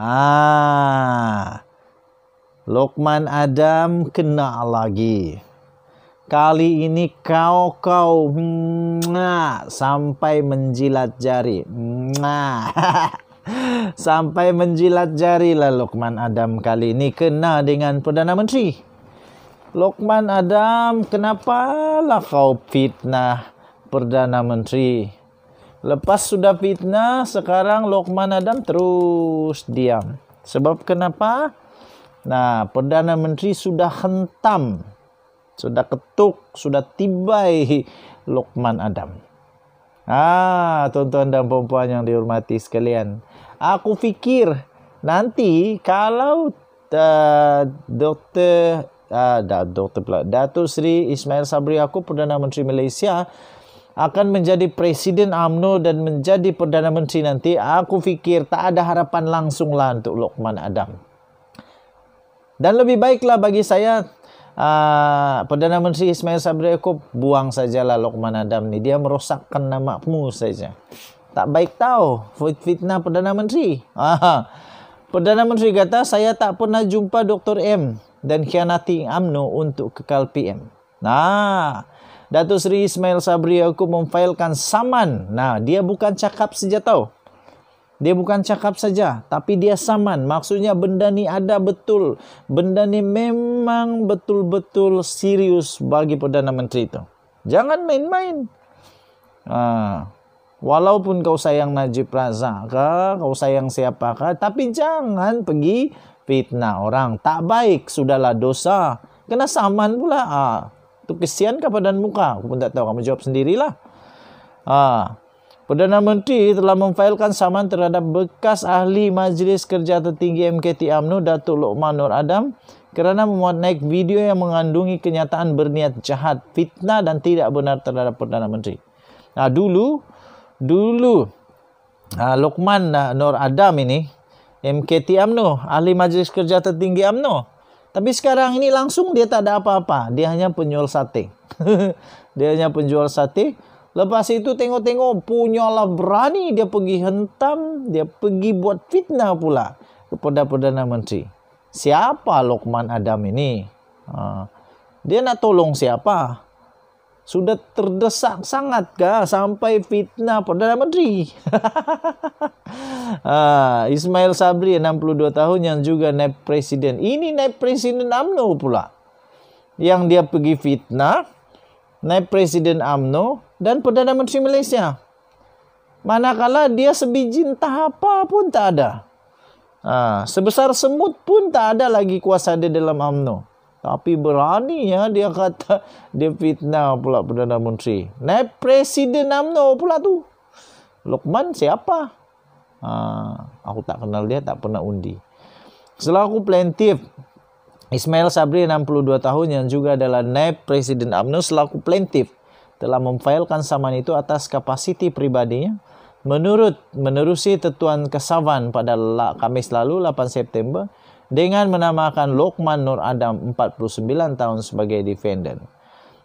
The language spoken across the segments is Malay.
Ah, Lokman Adam kena lagi. Kali ini kau kau sampai menjilat jari. sampai menjilat jari lah Lokman Adam kali ini kena dengan Perdana Menteri. Lokman Adam, kenapa lah kau fitnah Perdana Menteri? Lepas sudah fitnah, sekarang Lokman Adam terus diam. Sebab kenapa? Nah, Perdana Menteri sudah hentam. Sudah ketuk, sudah tibai Lokman Adam. Ah, tuan-tuan dan perempuan yang dihormati sekalian. Aku fikir nanti kalau uh, Dr. Uh, Dr. Pula, Ismail Sabri aku Perdana Menteri Malaysia akan menjadi presiden AMNO dan menjadi perdana menteri nanti aku fikir tak ada harapan langsunglah untuk Lokman Adam dan lebih baiklah bagi saya uh, perdana menteri Ismail Sabri Yaakob buang sajalah Lokman Adam ni dia merosakkan namamu saja tak baik tahu fitnah perdana menteri uh, perdana menteri kata saya tak pernah jumpa Dr M dan khianati AMNO untuk kekal PM nah Datuk Seri Ismail Sabri Yaakob memfailkan saman. Nah, dia bukan cakap saja tau. Dia bukan cakap saja, tapi dia saman. Maksudnya benda ni ada betul. Benda ni memang betul-betul serius bagi Perdana Menteri itu. Jangan main-main. Ah, walaupun kau sayang Najib Razak, kau sayang siapa, tapi jangan pergi fitnah orang. Tak baik, sudahlah dosa. Kena saman pula. Ah, tu kesian ke Perdana Muka? Aku pun tak tahu. Kamu jawab sendirilah. Ha. Perdana Menteri telah memfailkan saman terhadap bekas ahli Majlis Kerja Tertinggi MKT UMNO, Datuk Lokman Nur Adam kerana memuat naik video yang mengandungi kenyataan berniat jahat, fitnah dan tidak benar terhadap Perdana Menteri. Nah, dulu, dulu uh, Lokman uh, Nur Adam ini, MKT UMNO, ahli Majlis Kerja Tertinggi UMNO, tapi sekarang ini langsung dia tak ada apa-apa. Dia hanya penjual sate. dia hanya penjual sate. Lepas itu tengok-tengok punya punyalah berani dia pergi hentam. Dia pergi buat fitnah pula kepada Perdana Menteri. Siapa Lokman Adam ini? Ha. Dia nak tolong siapa? Siapa? sudah terdesak sangat kah sampai fitnah Perdana Menteri. ah, Ismail Sabri 62 tahun yang juga naib presiden. Ini naib presiden AMNO pula. Yang dia pergi fitnah naib presiden AMNO dan Perdana Menteri Malaysia. Manakala dia sebiji entah apa pun tak ada. Ah, sebesar semut pun tak ada lagi kuasa dia dalam AMNO. Tapi berani ya dia kata dia fitnah pula Perdana Menteri. Naib Presiden UMNO pula tu. Lokman siapa? Ha, aku tak kenal dia, tak pernah undi. Selaku plaintif Ismail Sabri 62 tahun yang juga adalah Naib Presiden UMNO selaku plaintif telah memfailkan saman itu atas kapasiti pribadinya. Menurut menerusi tetuan kesavan pada Kamis lalu 8 September, dengan menamakan Lokman Nur Adam 49 tahun sebagai defendant.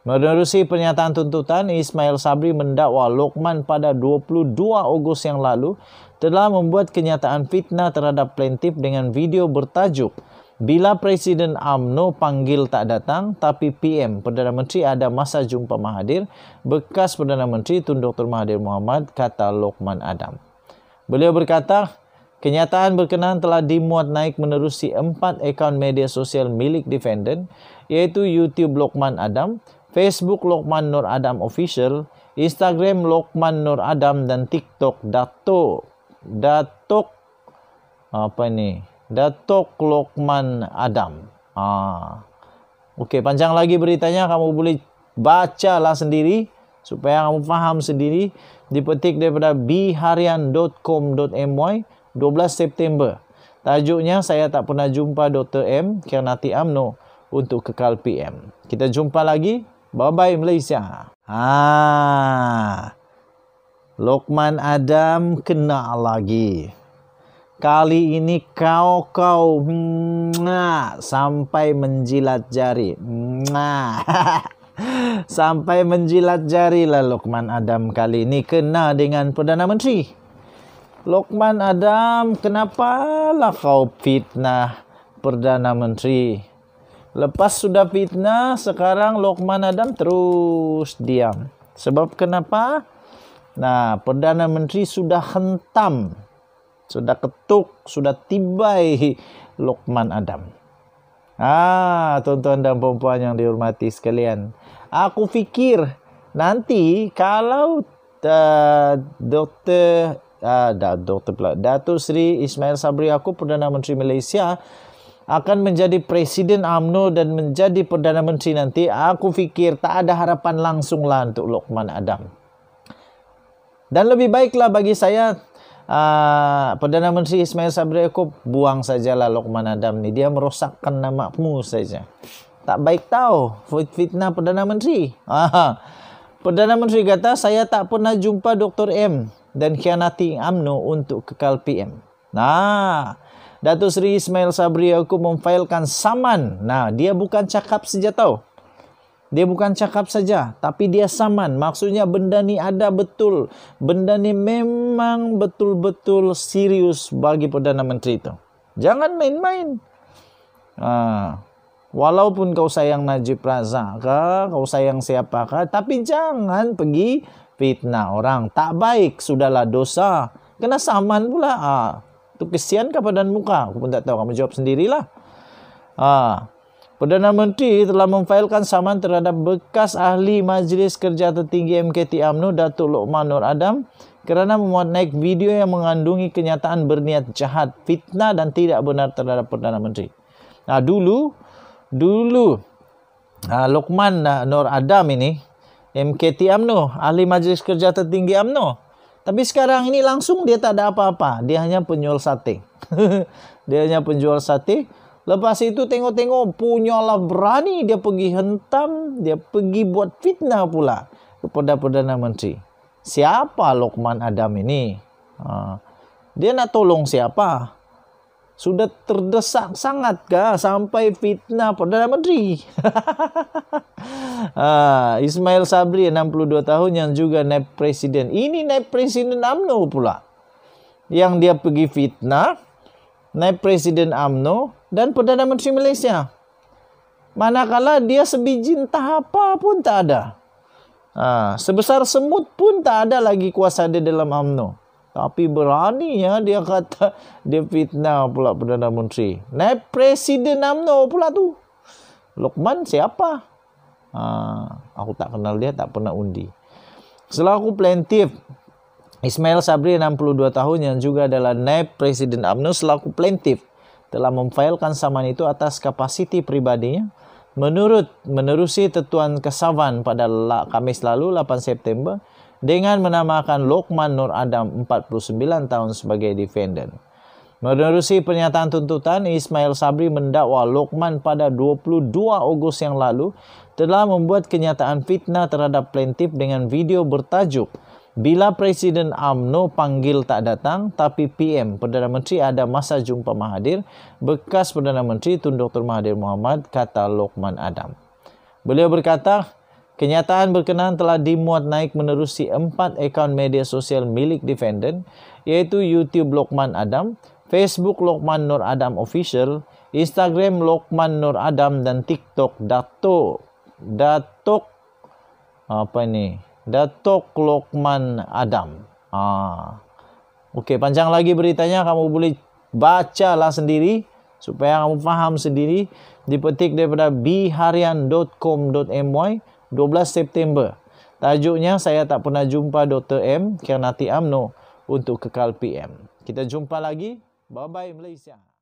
Menerusi pernyataan tuntutan, Ismail Sabri mendakwa Lokman pada 22 Ogos yang lalu telah membuat kenyataan fitnah terhadap plaintif dengan video bertajuk Bila Presiden AMNO panggil tak datang tapi PM Perdana Menteri ada masa jumpa Mahathir bekas Perdana Menteri Tun Dr Mahathir Mohamad kata Lokman Adam. Beliau berkata, Kenyataan berkenaan telah dimuat naik menerusi empat akaun media sosial milik defendant iaitu YouTube Lokman Adam, Facebook Lokman Nur Adam Official, Instagram Lokman Nur Adam dan TikTok Dato Datok apa ini? Datok Lokman Adam. Ah. Okey, panjang lagi beritanya kamu boleh bacalah sendiri supaya kamu faham sendiri dipetik daripada biharian.com.my. 12 September. Tajuknya saya tak pernah jumpa Dr. M Kianati Amno untuk kekal PM. Kita jumpa lagi. Bye-bye Malaysia. Ha. Lokman Adam kena lagi. Kali ini kau kau mwah, sampai menjilat jari. sampai menjilat jari lah Lokman Adam kali ini kena dengan Perdana Menteri. Lokman Adam, kenapa lah kau fitnah Perdana Menteri? Lepas sudah fitnah, sekarang Lokman Adam terus diam. Sebab kenapa? Nah, Perdana Menteri sudah hentam, sudah ketuk, sudah tibai Lokman Adam. Ah, tuan-tuan dan perempuan yang dihormati sekalian. Aku fikir nanti kalau uh, eh, Dr uh, ah, Dato' pula Dato' Sri Ismail Sabri aku Perdana Menteri Malaysia akan menjadi Presiden AMNO dan menjadi Perdana Menteri nanti aku fikir tak ada harapan langsung lah untuk Lokman Adam dan lebih baiklah bagi saya uh, Perdana Menteri Ismail Sabri aku buang sajalah Lokman Adam ni dia merosakkan nama mu saja tak baik tahu fitnah Perdana Menteri Perdana Menteri kata saya tak pernah jumpa Dr. M dan khianati UMNO untuk kekal PM. Nah, Datuk Seri Ismail Sabri Yaakob memfailkan saman. Nah, dia bukan cakap saja tau. Dia bukan cakap saja, tapi dia saman. Maksudnya benda ni ada betul. Benda ni memang betul-betul serius bagi Perdana Menteri itu. Jangan main-main. Ah, walaupun kau sayang Najib Razak kau sayang siapakah, tapi jangan pergi fitnah orang. Tak baik sudahlah dosa. Kena saman pula. Ha. Ah, Itu kesian kepada muka. Aku pun tak tahu. Kamu jawab sendirilah. Ha. Perdana Menteri telah memfailkan saman terhadap bekas ahli Majlis Kerja Tertinggi MKT UMNO, Datuk Luqman Nur Adam kerana memuat naik video yang mengandungi kenyataan berniat jahat, fitnah dan tidak benar terhadap Perdana Menteri. Nah, dulu, dulu, Uh, Lokman uh, Nur Adam ini MKT UMNO, Ahli Majlis Kerja Tertinggi UMNO. Tapi sekarang ini langsung dia tak ada apa-apa. Dia hanya penjual sate. dia hanya penjual sate. Lepas itu tengok-tengok punyalah berani dia pergi hentam. Dia pergi buat fitnah pula kepada Perdana Menteri. Siapa Lokman Adam ini? Ha. Dia nak tolong Siapa? sudah terdesak sangat kah sampai fitnah Perdana Menteri. ah, Ismail Sabri 62 tahun yang juga naib presiden. Ini naib presiden AMNO pula. Yang dia pergi fitnah naib presiden AMNO dan Perdana Menteri Malaysia. Manakala dia sebijin apa pun tak ada. Ah, sebesar semut pun tak ada lagi kuasa dia dalam AMNO. Tapi berani ya dia kata dia fitnah pula Perdana Menteri. Naib Presiden UMNO pula tu. Lokman siapa? Ha, aku tak kenal dia, tak pernah undi. Selaku plaintif Ismail Sabri 62 tahun yang juga adalah Naib Presiden UMNO selaku plaintif telah memfailkan saman itu atas kapasiti pribadinya Menurut menerusi tetuan kesavan pada Kamis lalu 8 September, dengan menamakan Lokman Nur Adam 49 tahun sebagai defendant. Menerusi pernyataan tuntutan, Ismail Sabri mendakwa Lokman pada 22 Ogos yang lalu telah membuat kenyataan fitnah terhadap plaintif dengan video bertajuk Bila Presiden AMNO panggil tak datang tapi PM Perdana Menteri ada masa jumpa Mahathir bekas Perdana Menteri Tun Dr Mahathir Mohamad kata Lokman Adam. Beliau berkata, Kenyataan berkenaan telah dimuat naik menerusi empat akaun media sosial milik defendant yaitu YouTube Lokman Adam, Facebook Lokman Nur Adam Official, Instagram Lokman Nur Adam dan TikTok Dato. Datok apa ini? Datok Lokman Adam. Ah. Okey, panjang lagi beritanya kamu boleh bacalah sendiri supaya kamu faham sendiri dipetik daripada biharian.com.my. 12 September. Tajuknya saya tak pernah jumpa Dr. M Kernati Amno untuk kekal PM. Kita jumpa lagi. Bye-bye Malaysia.